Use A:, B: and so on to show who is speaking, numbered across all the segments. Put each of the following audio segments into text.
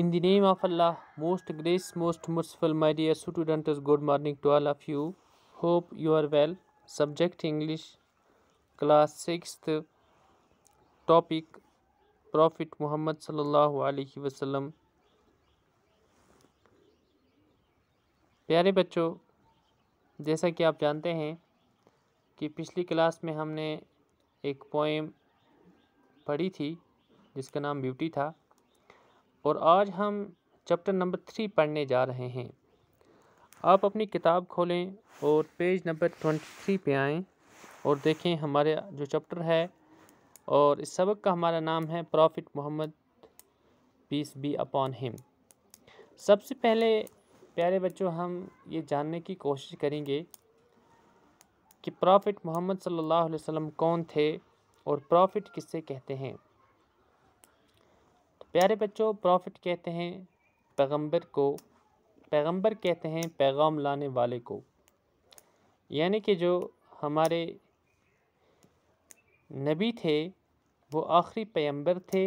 A: In the name of Allah most grace most merciful my dear is good morning to all of you hope you are well subject English class six topic prophet Muhammad सल्लल्लाहु अलैहि वसल्लम प्यारे बच्चों जैसा कि आप जानते हैं कि पिछली क्लास में हमने एक पोएम पढ़ी थी जिसका नाम ब्यूटी था और आज हम चैप्टर नंबर थ्री पढ़ने जा रहे हैं आप अपनी किताब खोलें और पेज नंबर ट्वेंटी थ्री पर आएँ और देखें हमारे जो चैप्टर है और इस सबक का हमारा नाम है prophet Muhammad peace be upon him सबसे पहले प्यारे बच्चों हम ये जानने की कोशिश करेंगे कि प्रॉफिट मोहम्मद सल्लल्लाहु अलैहि वसल्लम कौन थे और प्रॉफिट किससे कहते हैं प्यारे बच्चों प्रॉफिट कहते हैं पैगंबर को पैगंबर कहते हैं पैगाम लाने वाले को यानी कि जो हमारे नबी थे वो आखिरी पैगंबर थे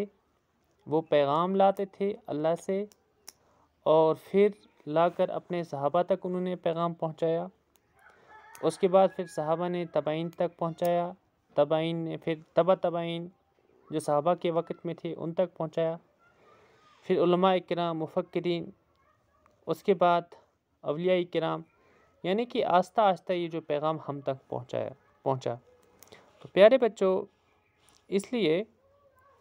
A: वो पैगाम लाते थे अल्लाह से और फिर लाकर अपने सहाबा तक उन्होंने पैगाम पहुंचाया उसके बाद फिर सहाबा ने तबाइन तक पहुंचाया तबाइन ने फिर तबा तबाइन जो सहाबा के वक़्त में थे उन तक पहुंचाया फिर कराम मुफ़क्रीन उसके बाद अवलिया कराम यानी कि आस्ता आस्ता ये जो पैगाम हम तक पहुँचाया पहुँचा तो प्यारे बच्चों इसलिए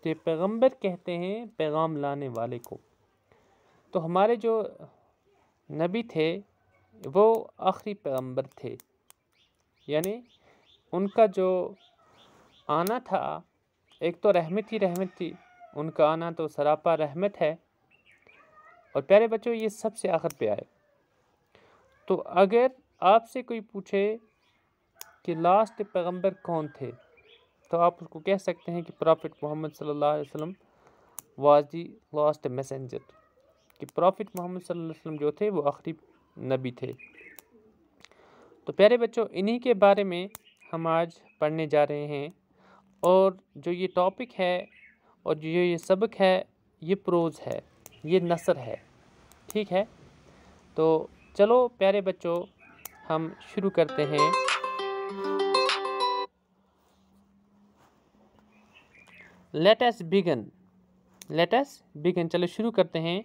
A: जो तो पैगम्बर कहते हैं पैगाम लाने वाले को तो हमारे जो नबी थे वो आखिरी पैगम्बर थे यानी उनका जो आना था एक तो रहमत ही रहमत थी उनका आना तो सरापा रहमत है और प्यारे बच्चों ये सबसे आखिर पे आए तो अगर आपसे कोई पूछे कि लास्ट पैगंबर कौन थे तो आप उसको कह सकते हैं कि प्रॉफिट मोहम्मद सल्लल्लाहु अलैहि वसल्लम वाज दी लास्ट मैसेंजर कि प्रॉफिट मोहम्मद सल्लल्लाहु अलैहि वसल्लम जो थे वो आखिरी नबी थे तो प्यारे बच्चों इन्हीं के बारे में हम आज पढ़ने जा रहे हैं और जो ये टॉपिक है और जो ये सबक है ये प्रोज़ है ये नसर है ठीक है तो चलो प्यारे बच्चों हम शुरू करते हैं लेटस बिगन लेटस बिगन चलो शुरू करते हैं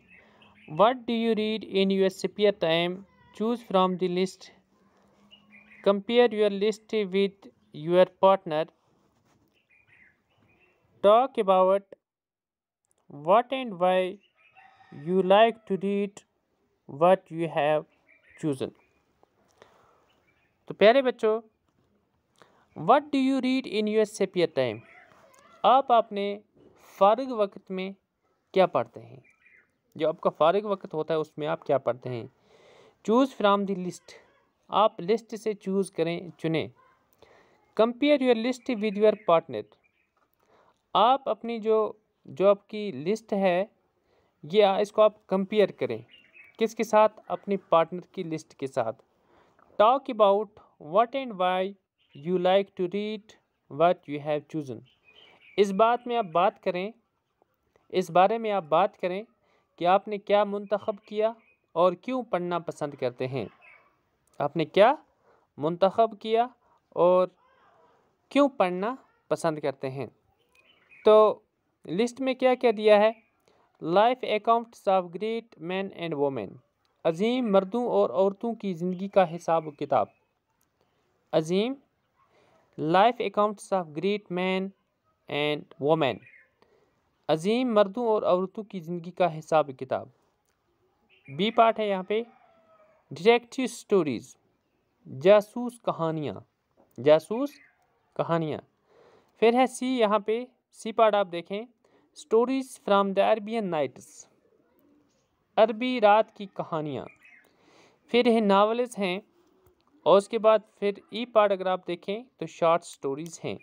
A: what do you read in your spare time choose from the list compare your list with your partner talk about what and why you like to read what you have chosen. तो प्यारे बच्चों what do you read in your spare time आप अपने फारग वक्त में क्या पढ़ते हैं जो आपका फारग वक्त होता है उसमें आप क्या पढ़ते हैं चूज़ फ्राम द लिस्ट आप लिस्ट से चूज़ करें चुनें compare your list with your partner आप अपनी जो जो आपकी लिस्ट है ये इसको आप कंपेयर करें किसके साथ अपने पार्टनर की लिस्ट के साथ talk about what and why you like to read what you have chosen इस बात में आप बात करें इस बारे में आप बात करें कि आपने क्या मंतखब किया और क्यों पढ़ना पसंद करते हैं आपने क्या मंतखब किया और क्यों पढ़ना पसंद करते हैं तो लिस्ट में क्या क्या दिया है life accounts of great man and women अजीम मर्दों और औरतों की ज़िंदगी का हिसाब किताब अजीम life accounts of great man and women अजीम मर्दों और औरतों की ज़िंदगी का हिसाब किताब बी पार्ट है यहाँ पे डिटेक्टिव स्टोरीज़ जासूस कहानियाँ जासूस कहानियाँ फिर है सी यहाँ पे सी पार्ट आप देखें stories from the Arabian Nights अरबी रात की कहानियाँ फिर है नावल्स हैं और उसके बाद फिर ई पार्ट अगर आप देखें तो शॉर्ट स्टोरीज़ हैं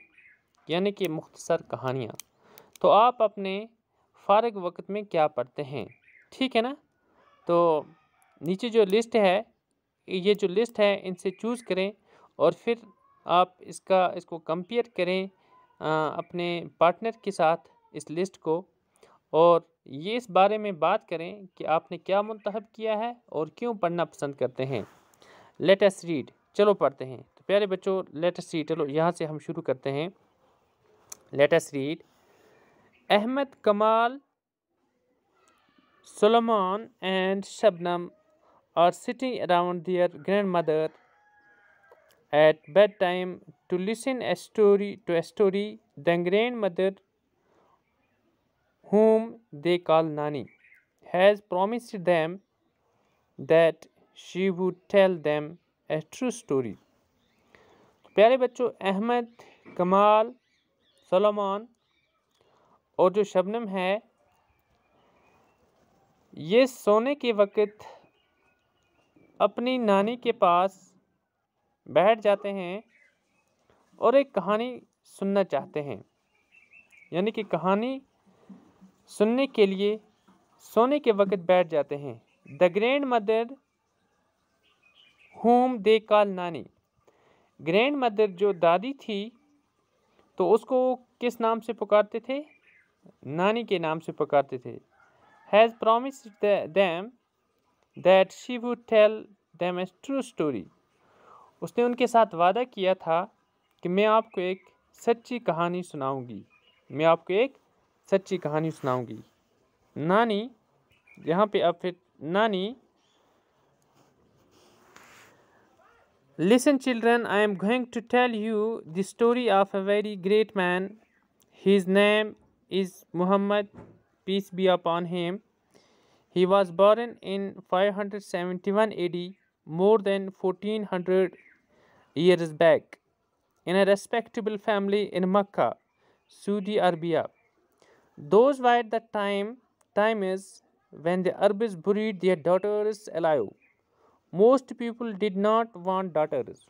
A: यानी कि मुख्तसर कहानियाँ तो आप अपने फारग वक्त में क्या पढ़ते हैं ठीक है ना तो नीचे जो लिस्ट है ये जो लिस्ट है इनसे चूज़ करें और फिर आप इसका इसको कंपेयर करें अपने पार्टनर के साथ इस लिस्ट को और ये इस बारे में बात करें कि आपने क्या मंतब किया है और क्यों पढ़ना पसंद करते हैं लेटेस्ट रीड चलो पढ़ते हैं तो प्यारे बच्चों लेटेस्ट रीड चलो यहाँ से हम शुरू करते हैं latest read Ahmad Kamal Salman and Shabnam are sitting around their grandmother at bedtime to listen a story to a story the grandmother whom they call nani has promised them that she would tell them a true story pyare bachcho ahmed kamal salman aur jo shabnam hai ye sone ke waqt apni nani ke paas बैठ जाते हैं और एक कहानी सुनना चाहते हैं यानी कि कहानी सुनने के लिए सोने के वक्त बैठ जाते हैं the grandmother whom they call nani grandmother जो दादी थी तो उसको किस नाम से पुकारते थे नानी के नाम से पुकारते थे has promise them that she would tell them a true story उसने उनके साथ वादा किया था कि मैं आपको एक सच्ची कहानी सुनाऊंगी मैं आपको एक सच्ची कहानी सुनाऊंगी नानी यहाँ पे अब फिर nani listen children I am going to tell you the story of a very great man his name is Muhammad peace be upon him he was born in five hundred seventy one A D more than fourteen hundred years back in a respectable family in Mecca, Saudi Arabia. Those were the time, time is when the Arabs buried their daughters alive. Most people did not want daughters.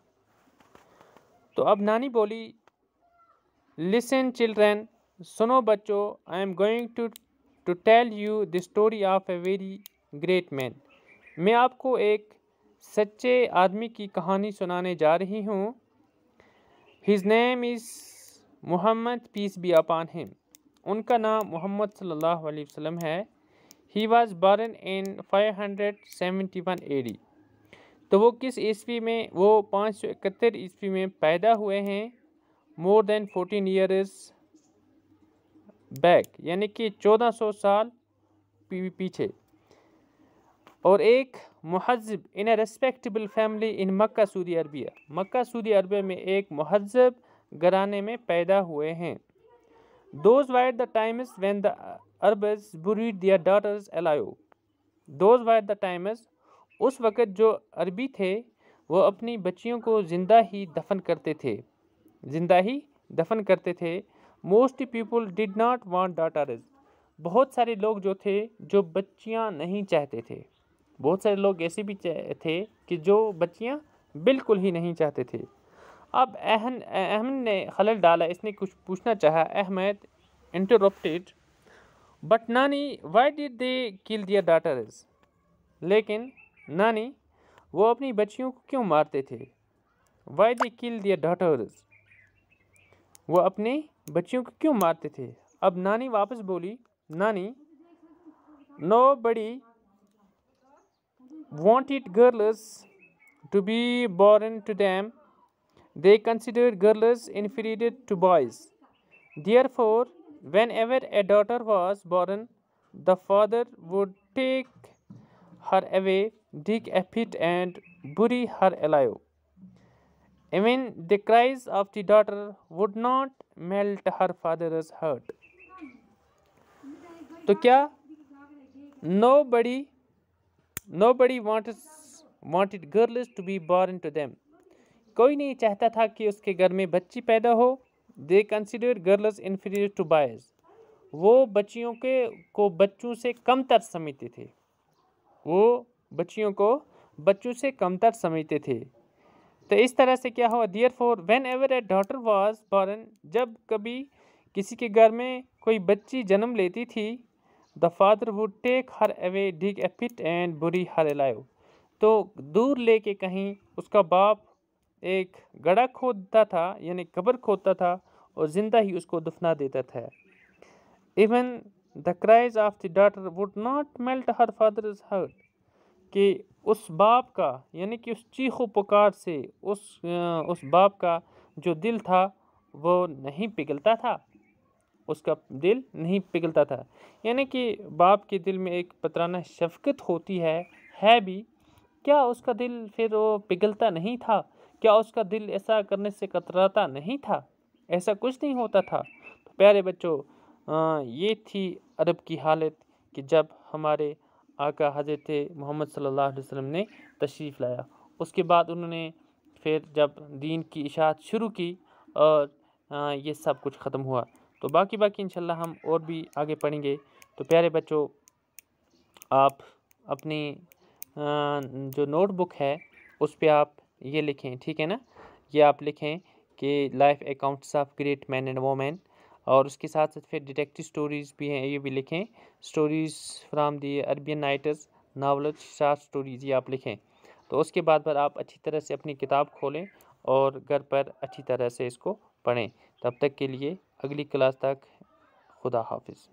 A: तो अब नानी बोली listen children सुनो बच्चों I am going to to tell you the story of a very great man मैं आपको एक सच्चे आदमी की कहानी सुनाने जा रही हूँ his name is Muhammad peace be upon him उनका नाम मोहम्मद सल्लल्लाहु अलैहि वसल्लम है he was born in 571 AD तो वो किस ईस्वी में वो पाँच सौ इकहत्तर ईस्वी में पैदा हुए हैं more than fourteen years back यानी कि चौदह सौ साल पीछे और एक महजब in a respectable family in Mecca Saudi Arabia Mecca Saudi Arabia में एक महजब घराने में पैदा हुए हैं those were the times when the Arabs buried their daughters alive those were the times उस वक़्त जो अरबी थे वो अपनी बच्चियों को ज़िंदा ही दफन करते थे ज़िंदा ही दफन करते थे most people did not want daughters बहुत सारे लोग जो थे जो बच्चियाँ नहीं चाहते थे बहुत सारे लोग ऐसे भी थे कि जो बच्चियाँ बिल्कुल ही नहीं चाहते थे अब अहन अहम ने खलल डाला इसने कुछ पूछना चाहा Ahmad interrupted but nani why did they kill their daughters लेकिन नानी वो अपनी बच्चियों को क्यों मारते थे why they kill their daughters वो अपने बच्चियों को क्यों मारते थे अब नानी वापस बोली नानी नो बड़ी wanted girls to be born to them, they considered girls inferior to boys. Therefore, whenever a daughter was born, the father would take her away, dig a pit, and bury her alive. Even the cries of the daughter would not melt her father's heart. So, nobody. Nobody wants wanted girls to be born to them. कोई नहीं चाहता था कि उसके घर में बच्ची पैदा हो they consider girls inferior to boys वो बच्चियों के को बच्चों से कम तर समझते थे वो बच्चियों को बच्चों से कम तर समझते थे तो इस तरह से क्या हुआ therefore whenever a daughter was born जब कभी किसी के घर में कोई बच्ची जन्म लेती थी the father would take her away dig a pit and bury her live तो दूर लेके कहीं उसका बाप एक गड़ा खोदता था यानी कब्र खोदता था और ज़िंदा ही उसको दफना देता था even the cries of the daughter would not melt her father heart कि उस बाप का यानी कि उस चीखो पुकार से उस उस बाप का जो दिल था वो नहीं पिघलता था उसका दिल नहीं पिघलता था यानी कि बाप के दिल में एक पतराना शफकत होती है है भी क्या उसका दिल फिर वो पिघलता नहीं था क्या उसका दिल ऐसा करने से कतराता नहीं था ऐसा कुछ नहीं होता था तो प्यारे बच्चों ये थी अरब की हालत कि जब हमारे आका हजरत मोहम्मद सल्लल्लाहु अलैहि वसल्लम ने तशरीफ़ लाया उसके बाद उन्होंने फिर जब दीन की इशात शुरू की और ये सब कुछ ख़त्म हुआ तो बाकी बाकी इंशाल्लाह हम और भी आगे पढ़ेंगे तो प्यारे बच्चों आप अपनी जो नोटबुक है उस पर आप ये लिखें ठीक है ना ये आप लिखें कि life accounts of great man and women और उसके साथ साथ फिर डिटेक्टिव स्टोरीज़ भी हैं ये भी लिखें stories from the Arabian Nights novel short stories ये आप लिखें तो उसके बाद पर आप अच्छी तरह से अपनी किताब खोलें और घर पर अच्छी तरह से इसको पढ़ें तब तक के लिए अगली क्लास तक खुदा हाफिज़